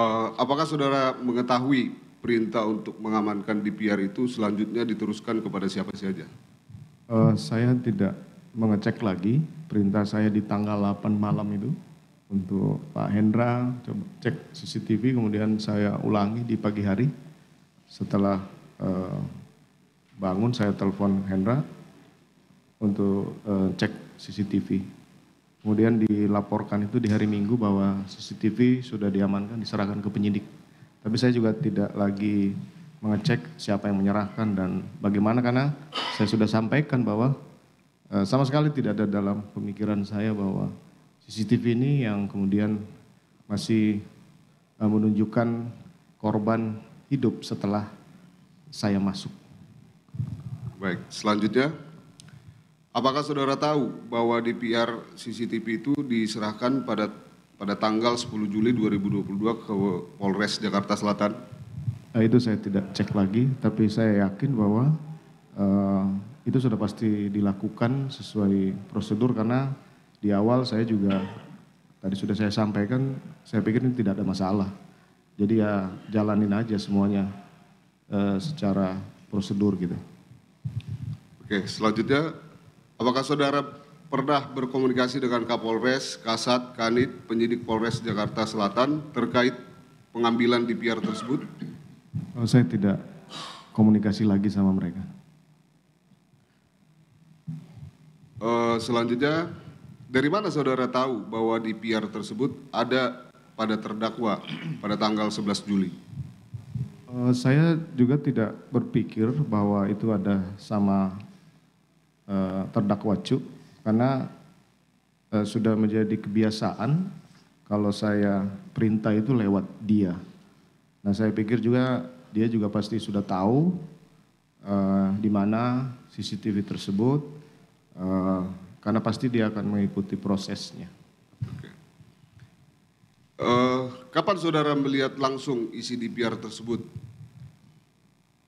Eh, apakah saudara mengetahui perintah untuk mengamankan DPR itu selanjutnya diteruskan kepada siapa saja? Uh, saya tidak mengecek lagi perintah saya di tanggal 8 malam itu untuk Pak Hendra coba cek CCTV kemudian saya ulangi di pagi hari setelah uh, bangun saya telepon Hendra untuk uh, cek CCTV Kemudian dilaporkan itu di hari Minggu bahwa CCTV sudah diamankan, diserahkan ke penyidik. Tapi saya juga tidak lagi mengecek siapa yang menyerahkan dan bagaimana karena saya sudah sampaikan bahwa eh, sama sekali tidak ada dalam pemikiran saya bahwa CCTV ini yang kemudian masih eh, menunjukkan korban hidup setelah saya masuk. Baik, selanjutnya Apakah saudara tahu bahwa DPR CCTV itu diserahkan pada pada tanggal 10 Juli 2022 ke Polres Jakarta Selatan? Nah, itu saya tidak cek lagi, tapi saya yakin bahwa uh, itu sudah pasti dilakukan sesuai prosedur karena di awal saya juga tadi sudah saya sampaikan, saya pikir ini tidak ada masalah. Jadi ya jalanin aja semuanya uh, secara prosedur gitu. Oke, selanjutnya Apakah saudara pernah berkomunikasi dengan Kapolres, Kasat, Kanit, penyidik Polres Jakarta Selatan terkait pengambilan DPR tersebut? Oh, saya tidak komunikasi lagi sama mereka. Uh, selanjutnya, dari mana saudara tahu bahwa DPR tersebut ada pada terdakwa pada tanggal 11 Juli? Uh, saya juga tidak berpikir bahwa itu ada sama Eh, terdakwa Cuk karena uh, sudah menjadi kebiasaan kalau saya perintah itu lewat dia. Nah saya pikir juga dia juga pasti sudah tahu uh, di mana CCTV tersebut uh, karena pasti dia akan mengikuti prosesnya. Uh, kapan saudara melihat langsung isi DPR tersebut?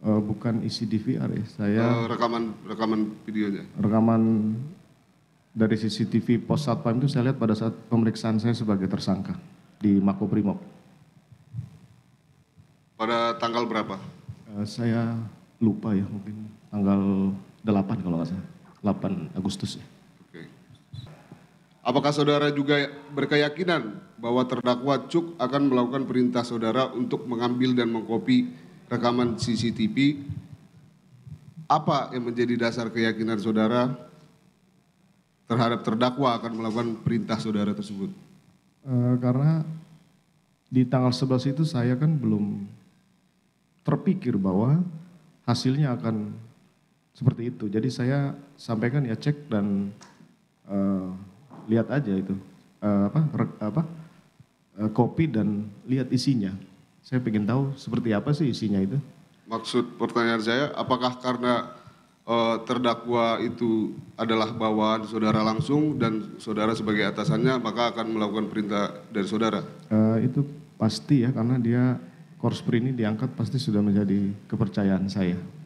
Uh, bukan isi DVR ya, saya... Uh, rekaman rekaman videonya? Rekaman dari CCTV pos Satpam itu saya lihat pada saat pemeriksaan saya sebagai tersangka di Mako Makobrimob. Pada tanggal berapa? Uh, saya lupa ya, mungkin tanggal 8 kalau nggak salah, 8 Agustus ya. Oke. Apakah saudara juga berkeyakinan bahwa terdakwa Cuk akan melakukan perintah saudara untuk mengambil dan mengkopi rekaman CCTV. Apa yang menjadi dasar keyakinan saudara terhadap terdakwa akan melakukan perintah saudara tersebut? E, karena di tanggal 11 itu saya kan belum terpikir bahwa hasilnya akan seperti itu. Jadi saya sampaikan ya cek dan e, lihat aja itu e, apa re, apa e, kopi dan lihat isinya. Saya ingin tahu seperti apa sih isinya itu. Maksud pertanyaan saya, apakah karena eh, terdakwa itu adalah bawaan saudara langsung dan saudara sebagai atasannya maka akan melakukan perintah dari saudara? Eh, itu pasti ya karena dia Korspri ini diangkat pasti sudah menjadi kepercayaan saya.